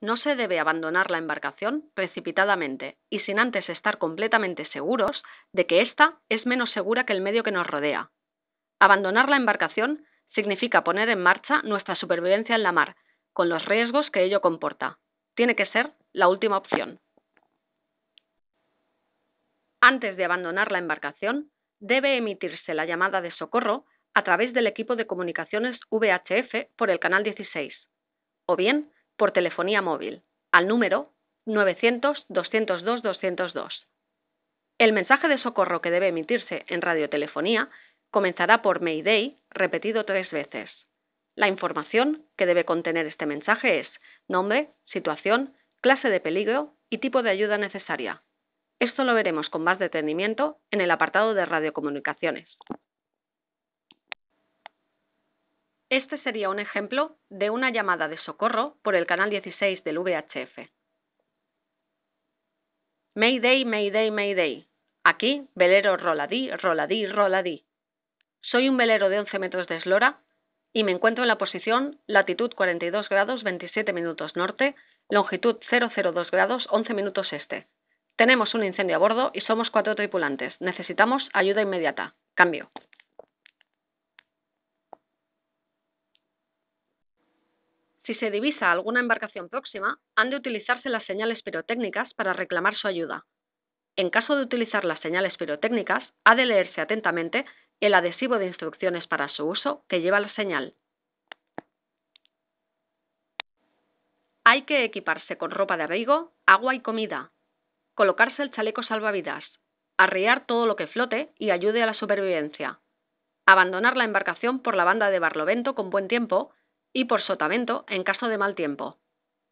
no se debe abandonar la embarcación precipitadamente y sin antes estar completamente seguros de que ésta es menos segura que el medio que nos rodea. Abandonar la embarcación significa poner en marcha nuestra supervivencia en la mar, con los riesgos que ello comporta. Tiene que ser la última opción. Antes de abandonar la embarcación, debe emitirse la llamada de socorro a través del equipo de comunicaciones VHF por el canal 16, o bien por telefonía móvil al número 900-202-202. El mensaje de socorro que debe emitirse en radiotelefonía comenzará por Mayday repetido tres veces. La información que debe contener este mensaje es nombre, situación, clase de peligro y tipo de ayuda necesaria. Esto lo veremos con más detenimiento en el apartado de radiocomunicaciones. Este sería un ejemplo de una llamada de socorro por el canal 16 del VHF. Mayday, Mayday, Mayday. Aquí, velero roladí, roladí, roladí. Soy un velero de 11 metros de eslora y me encuentro en la posición latitud 42 grados 27 minutos norte, longitud 002 grados 11 minutos este. Tenemos un incendio a bordo y somos cuatro tripulantes. Necesitamos ayuda inmediata. Cambio. Si se divisa alguna embarcación próxima, han de utilizarse las señales pirotécnicas para reclamar su ayuda. En caso de utilizar las señales pirotécnicas, ha de leerse atentamente el adhesivo de instrucciones para su uso que lleva la señal. Hay que equiparse con ropa de abrigo, agua y comida, colocarse el chaleco salvavidas, arriar todo lo que flote y ayude a la supervivencia, abandonar la embarcación por la banda de Barlovento con buen tiempo y por sotamento en caso de mal tiempo.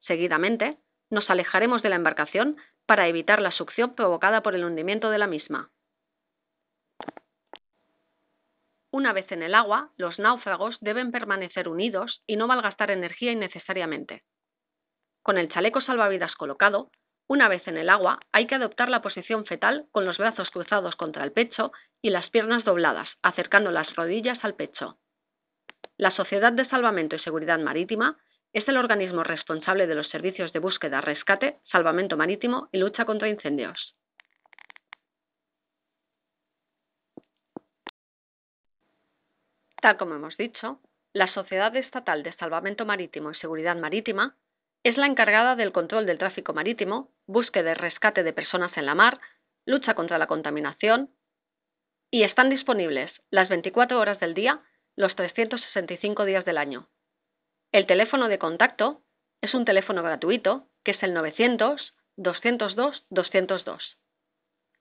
Seguidamente, nos alejaremos de la embarcación para evitar la succión provocada por el hundimiento de la misma. Una vez en el agua, los náufragos deben permanecer unidos y no malgastar energía innecesariamente. Con el chaleco salvavidas colocado, una vez en el agua hay que adoptar la posición fetal con los brazos cruzados contra el pecho y las piernas dobladas, acercando las rodillas al pecho. La Sociedad de Salvamento y Seguridad Marítima es el organismo responsable de los servicios de búsqueda, rescate, salvamento marítimo y lucha contra incendios. Tal como hemos dicho, la Sociedad Estatal de Salvamento Marítimo y Seguridad Marítima es la encargada del control del tráfico marítimo, búsqueda y rescate de personas en la mar, lucha contra la contaminación y están disponibles las 24 horas del día los 365 días del año. El teléfono de contacto es un teléfono gratuito que es el 900 202 202.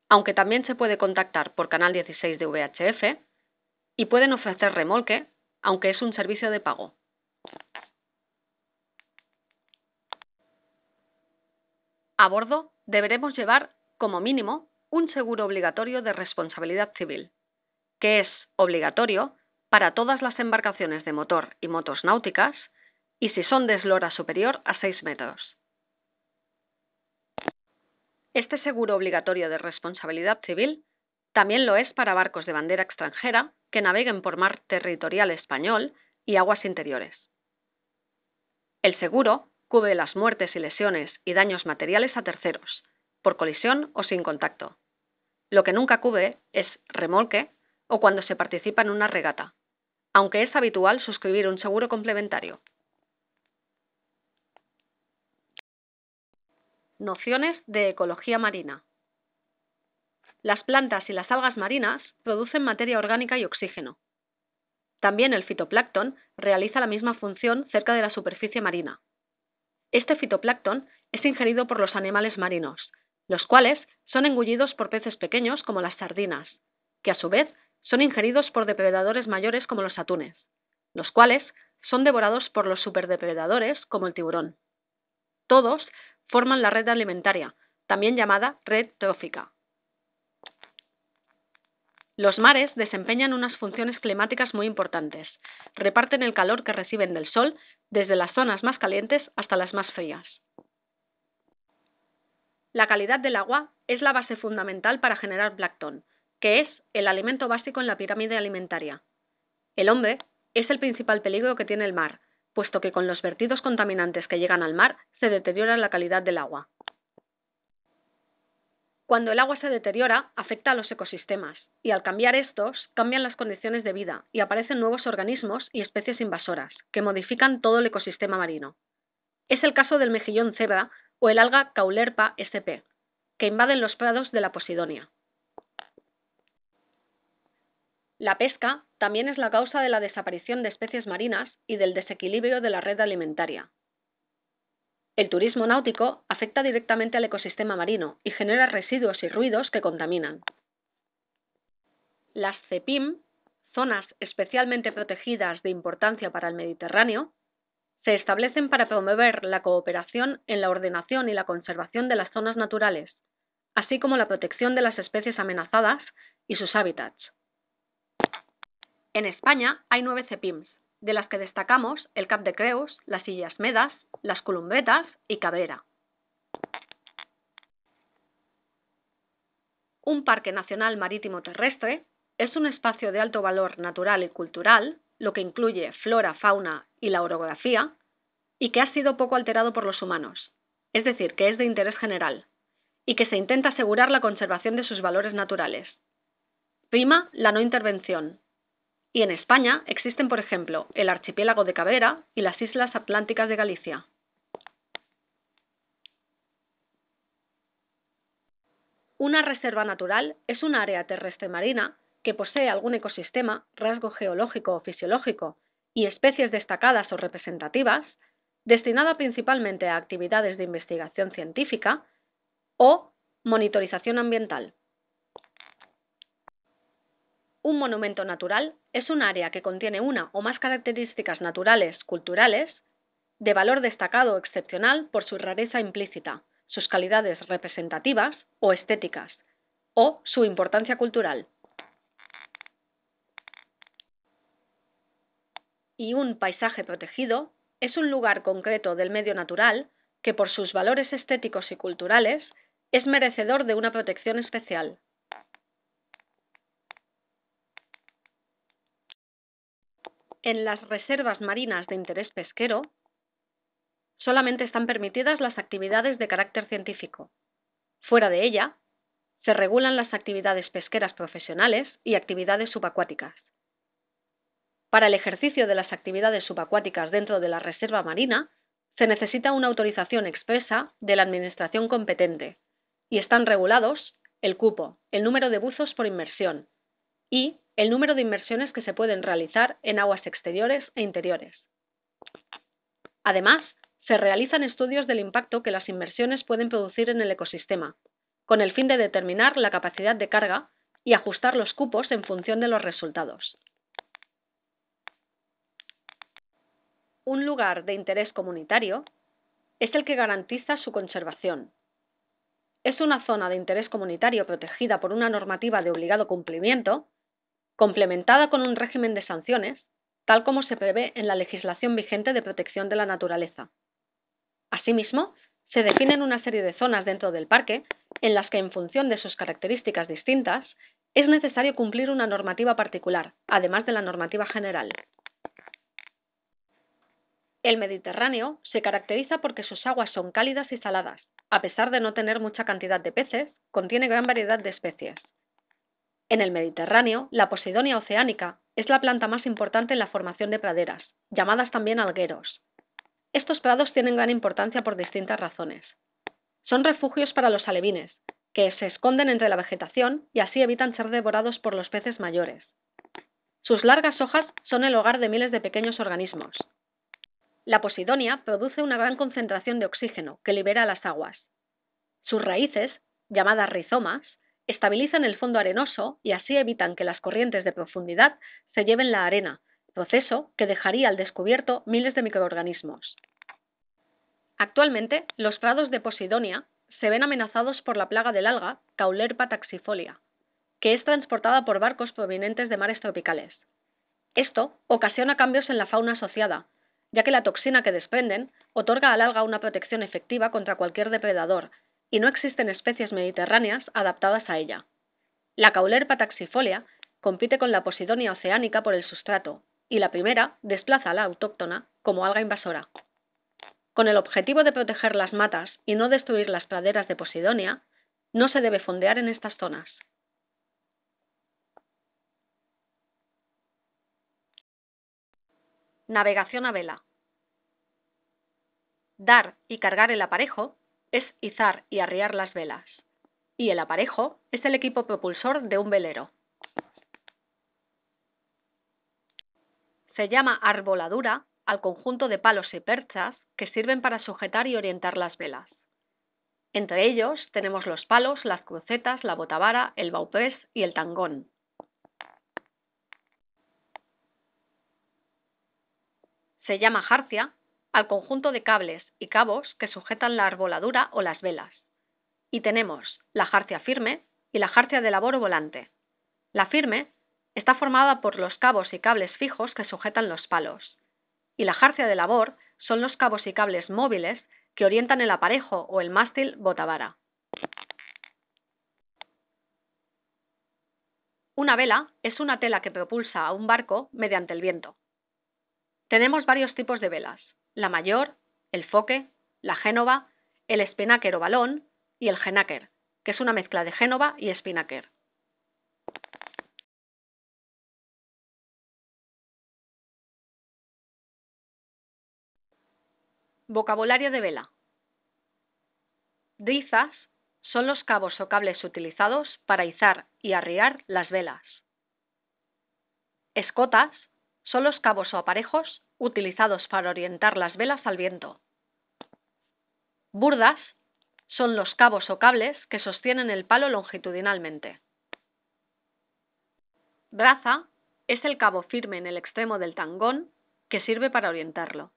Aunque también se puede contactar por canal 16 de VHF y pueden ofrecer remolque, aunque es un servicio de pago. A bordo deberemos llevar, como mínimo, un seguro obligatorio de responsabilidad civil, que es obligatorio para todas las embarcaciones de motor y motos náuticas y si son de eslora superior a 6 metros. Este seguro obligatorio de responsabilidad civil también lo es para barcos de bandera extranjera que naveguen por mar territorial español y aguas interiores. El seguro cubre las muertes y lesiones y daños materiales a terceros, por colisión o sin contacto. Lo que nunca cubre es remolque o cuando se participa en una regata, aunque es habitual suscribir un seguro complementario. Nociones de ecología marina. Las plantas y las algas marinas producen materia orgánica y oxígeno. También el fitoplancton realiza la misma función cerca de la superficie marina. Este fitoplancton es ingerido por los animales marinos, los cuales son engullidos por peces pequeños como las sardinas, que a su vez son ingeridos por depredadores mayores como los atunes, los cuales son devorados por los superdepredadores como el tiburón. Todos forman la red alimentaria, también llamada red trófica. Los mares desempeñan unas funciones climáticas muy importantes. Reparten el calor que reciben del sol desde las zonas más calientes hasta las más frías. La calidad del agua es la base fundamental para generar plancton, que es el alimento básico en la pirámide alimentaria. El hombre es el principal peligro que tiene el mar, puesto que con los vertidos contaminantes que llegan al mar se deteriora la calidad del agua. Cuando el agua se deteriora, afecta a los ecosistemas, y al cambiar estos, cambian las condiciones de vida y aparecen nuevos organismos y especies invasoras, que modifican todo el ecosistema marino. Es el caso del mejillón cebra o el alga Caulerpa sp, que invaden los prados de la Posidonia. La pesca también es la causa de la desaparición de especies marinas y del desequilibrio de la red alimentaria. El turismo náutico afecta directamente al ecosistema marino y genera residuos y ruidos que contaminan. Las CEPIM, zonas especialmente protegidas de importancia para el Mediterráneo, se establecen para promover la cooperación en la ordenación y la conservación de las zonas naturales, así como la protección de las especies amenazadas y sus hábitats, en España hay nueve CEPIMS, de las que destacamos el Cap de Creus, las Sillas Medas, las Columbetas y Cabrera. Un parque nacional marítimo terrestre es un espacio de alto valor natural y cultural, lo que incluye flora, fauna y la orografía, y que ha sido poco alterado por los humanos, es decir, que es de interés general, y que se intenta asegurar la conservación de sus valores naturales. Prima la no intervención, y en España existen, por ejemplo, el archipiélago de Cabrera y las islas atlánticas de Galicia. Una reserva natural es un área terrestre marina que posee algún ecosistema, rasgo geológico o fisiológico y especies destacadas o representativas, destinada principalmente a actividades de investigación científica o monitorización ambiental. Un monumento natural es un área que contiene una o más características naturales, culturales, de valor destacado o excepcional por su rareza implícita, sus calidades representativas o estéticas, o su importancia cultural. Y un paisaje protegido es un lugar concreto del medio natural que por sus valores estéticos y culturales es merecedor de una protección especial. en las reservas marinas de interés pesquero, solamente están permitidas las actividades de carácter científico. Fuera de ella, se regulan las actividades pesqueras profesionales y actividades subacuáticas. Para el ejercicio de las actividades subacuáticas dentro de la reserva marina, se necesita una autorización expresa de la Administración competente y están regulados el cupo, el número de buzos por inmersión y el número de inmersiones que se pueden realizar en aguas exteriores e interiores. Además, se realizan estudios del impacto que las inmersiones pueden producir en el ecosistema, con el fin de determinar la capacidad de carga y ajustar los cupos en función de los resultados. Un lugar de interés comunitario es el que garantiza su conservación. Es una zona de interés comunitario protegida por una normativa de obligado cumplimiento complementada con un régimen de sanciones, tal como se prevé en la legislación vigente de protección de la naturaleza. Asimismo, se definen una serie de zonas dentro del parque en las que, en función de sus características distintas, es necesario cumplir una normativa particular, además de la normativa general. El Mediterráneo se caracteriza porque sus aguas son cálidas y saladas, a pesar de no tener mucha cantidad de peces, contiene gran variedad de especies. En el Mediterráneo, la Posidonia oceánica es la planta más importante en la formación de praderas, llamadas también algueros. Estos prados tienen gran importancia por distintas razones. Son refugios para los alevines, que se esconden entre la vegetación y así evitan ser devorados por los peces mayores. Sus largas hojas son el hogar de miles de pequeños organismos. La posidonia produce una gran concentración de oxígeno que libera las aguas. Sus raíces, llamadas rizomas, Estabilizan el fondo arenoso y así evitan que las corrientes de profundidad se lleven la arena, proceso que dejaría al descubierto miles de microorganismos. Actualmente, los prados de Posidonia se ven amenazados por la plaga del alga Caulerpa taxifolia, que es transportada por barcos provenientes de mares tropicales. Esto ocasiona cambios en la fauna asociada, ya que la toxina que desprenden otorga al alga una protección efectiva contra cualquier depredador, y no existen especies mediterráneas adaptadas a ella. La Caulerpa taxifolia compite con la Posidonia oceánica por el sustrato, y la primera desplaza a la autóctona como alga invasora. Con el objetivo de proteger las matas y no destruir las praderas de Posidonia, no se debe fondear en estas zonas. Navegación a vela. Dar y cargar el aparejo es izar y arriar las velas, y el aparejo es el equipo propulsor de un velero. Se llama arboladura al conjunto de palos y perchas que sirven para sujetar y orientar las velas. Entre ellos tenemos los palos, las crucetas, la botavara, el bauprés y el tangón. Se llama jarcia al conjunto de cables y cabos que sujetan la arboladura o las velas. Y tenemos la jarcia firme y la jarcia de labor volante. La firme está formada por los cabos y cables fijos que sujetan los palos. Y la jarcia de labor son los cabos y cables móviles que orientan el aparejo o el mástil botavara. Una vela es una tela que propulsa a un barco mediante el viento. Tenemos varios tipos de velas la mayor, el foque, la génova, el espinaker o balón y el genáquer, que es una mezcla de génova y espinaker. Vocabulario de vela. Drizas son los cabos o cables utilizados para izar y arriar las velas. Escotas son los cabos o aparejos utilizados para orientar las velas al viento. Burdas son los cabos o cables que sostienen el palo longitudinalmente. Braza es el cabo firme en el extremo del tangón que sirve para orientarlo.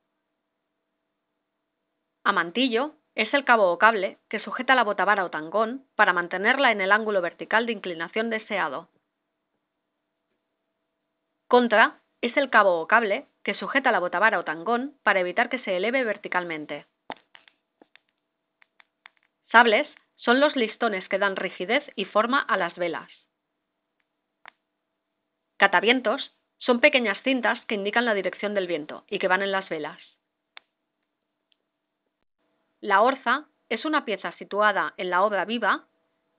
Amantillo es el cabo o cable que sujeta la botavara o tangón para mantenerla en el ángulo vertical de inclinación deseado. Contra es el cabo o cable que sujeta la botavara o tangón para evitar que se eleve verticalmente. Sables son los listones que dan rigidez y forma a las velas. Catavientos son pequeñas cintas que indican la dirección del viento y que van en las velas. La orza es una pieza situada en la obra viva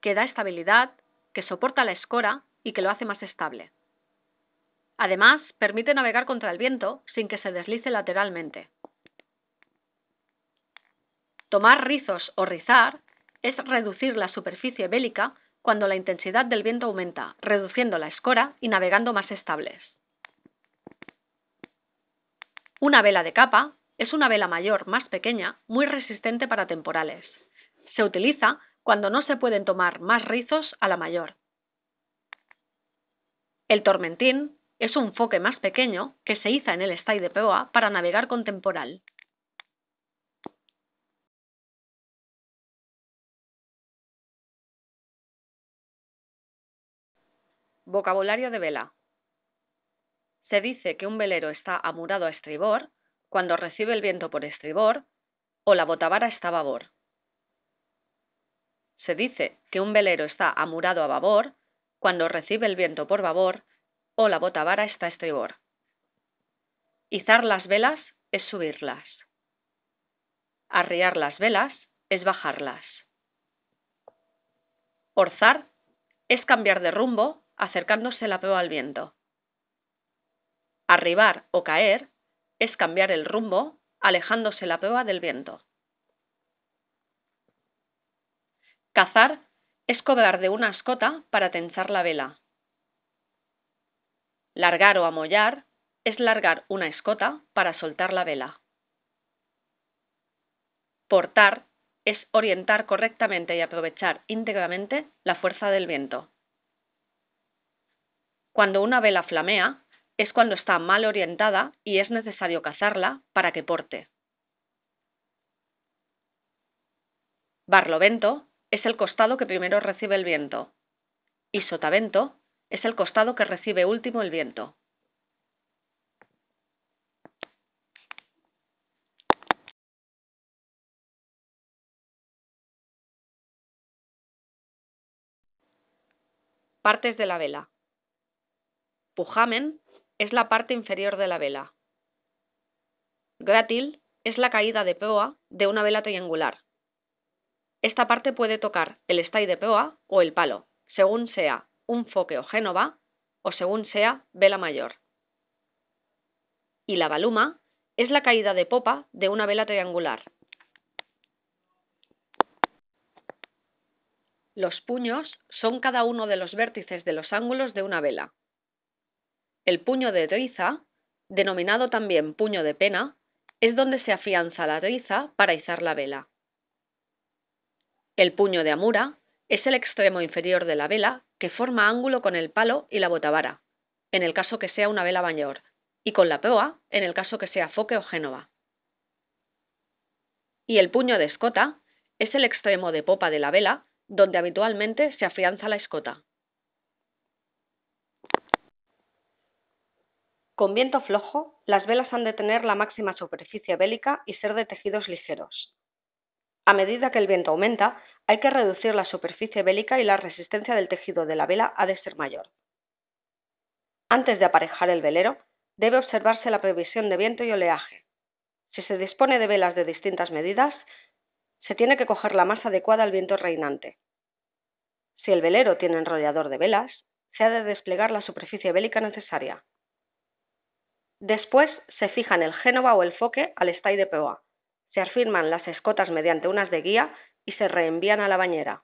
que da estabilidad, que soporta la escora y que lo hace más estable. Además, permite navegar contra el viento sin que se deslice lateralmente. Tomar rizos o rizar es reducir la superficie bélica cuando la intensidad del viento aumenta, reduciendo la escora y navegando más estables. Una vela de capa es una vela mayor más pequeña, muy resistente para temporales. Se utiliza cuando no se pueden tomar más rizos a la mayor. El tormentín es un foque más pequeño que se hizo en el Stay de proa para navegar con temporal. Vocabulario de vela. Se dice que un velero está amurado a estribor cuando recibe el viento por estribor o la botavara está a babor. Se dice que un velero está amurado a babor cuando recibe el viento por babor Oh, la la vara está estribor. Izar las velas es subirlas. Arriar las velas es bajarlas. Orzar es cambiar de rumbo acercándose la proa al viento. Arribar o caer es cambiar el rumbo alejándose la proa del viento. Cazar es cobrar de una escota para tensar la vela. Largar o amollar es largar una escota para soltar la vela. Portar es orientar correctamente y aprovechar íntegramente la fuerza del viento. Cuando una vela flamea, es cuando está mal orientada y es necesario cazarla para que porte. Barlovento es el costado que primero recibe el viento y sotavento es el costado que recibe último el viento. Partes de la vela. Pujamen es la parte inferior de la vela. Gratil es la caída de poa de una vela triangular. Esta parte puede tocar el stay de proa o el palo, según sea un foque o génova, o según sea, vela mayor. Y la baluma es la caída de popa de una vela triangular. Los puños son cada uno de los vértices de los ángulos de una vela. El puño de triza, denominado también puño de pena, es donde se afianza la triza para izar la vela. El puño de amura es el extremo inferior de la vela que forma ángulo con el palo y la botavara, en el caso que sea una vela mayor, y con la proa, en el caso que sea foque o génova. Y el puño de escota es el extremo de popa de la vela donde habitualmente se afianza la escota. Con viento flojo, las velas han de tener la máxima superficie bélica y ser de tejidos ligeros. A medida que el viento aumenta, hay que reducir la superficie bélica y la resistencia del tejido de la vela ha de ser mayor. Antes de aparejar el velero, debe observarse la previsión de viento y oleaje. Si se dispone de velas de distintas medidas, se tiene que coger la más adecuada al viento reinante. Si el velero tiene enrollador de velas, se ha de desplegar la superficie bélica necesaria. Después se fijan el génova o el foque al stay de proa, se afirman las escotas mediante unas de guía y se reenvían a la bañera.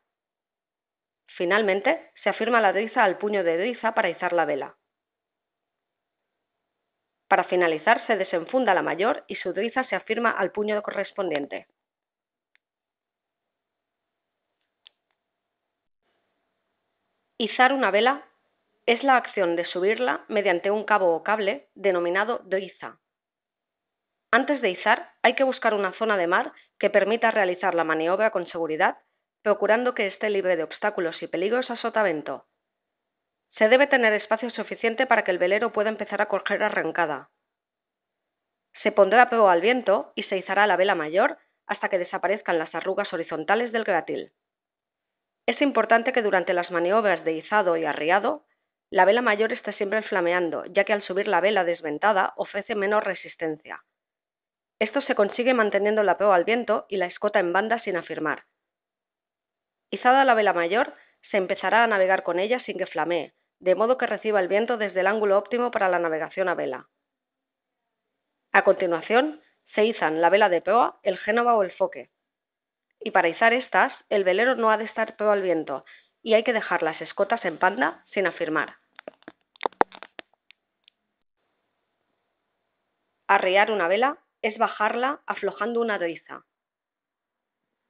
Finalmente, se afirma la driza al puño de driza para izar la vela. Para finalizar, se desenfunda la mayor y su driza se afirma al puño correspondiente. Izar una vela es la acción de subirla mediante un cabo o cable denominado driza, antes de izar, hay que buscar una zona de mar que permita realizar la maniobra con seguridad, procurando que esté libre de obstáculos y peligros a sotavento. Se debe tener espacio suficiente para que el velero pueda empezar a coger arrancada. Se pondrá a al viento y se izará la vela mayor hasta que desaparezcan las arrugas horizontales del gratil. Es importante que durante las maniobras de izado y arriado, la vela mayor esté siempre flameando, ya que al subir la vela desventada ofrece menos resistencia. Esto se consigue manteniendo la proa al viento y la escota en banda sin afirmar. Izada la vela mayor, se empezará a navegar con ella sin que flamee, de modo que reciba el viento desde el ángulo óptimo para la navegación a vela. A continuación, se izan la vela de proa, el génova o el foque. Y para izar estas, el velero no ha de estar proa al viento y hay que dejar las escotas en panda sin afirmar. Arriar una vela es bajarla aflojando una doiza.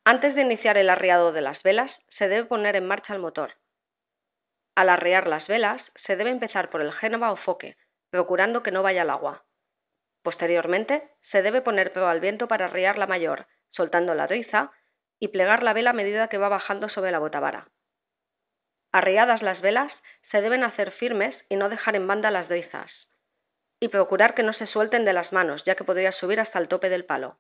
Antes de iniciar el arriado de las velas, se debe poner en marcha el motor. Al arriar las velas, se debe empezar por el génova o foque, procurando que no vaya al agua. Posteriormente, se debe poner prueba al viento para arriar la mayor, soltando la doiza, y plegar la vela a medida que va bajando sobre la botavara. Arriadas las velas, se deben hacer firmes y no dejar en banda las doizas y procurar que no se suelten de las manos, ya que podría subir hasta el tope del palo.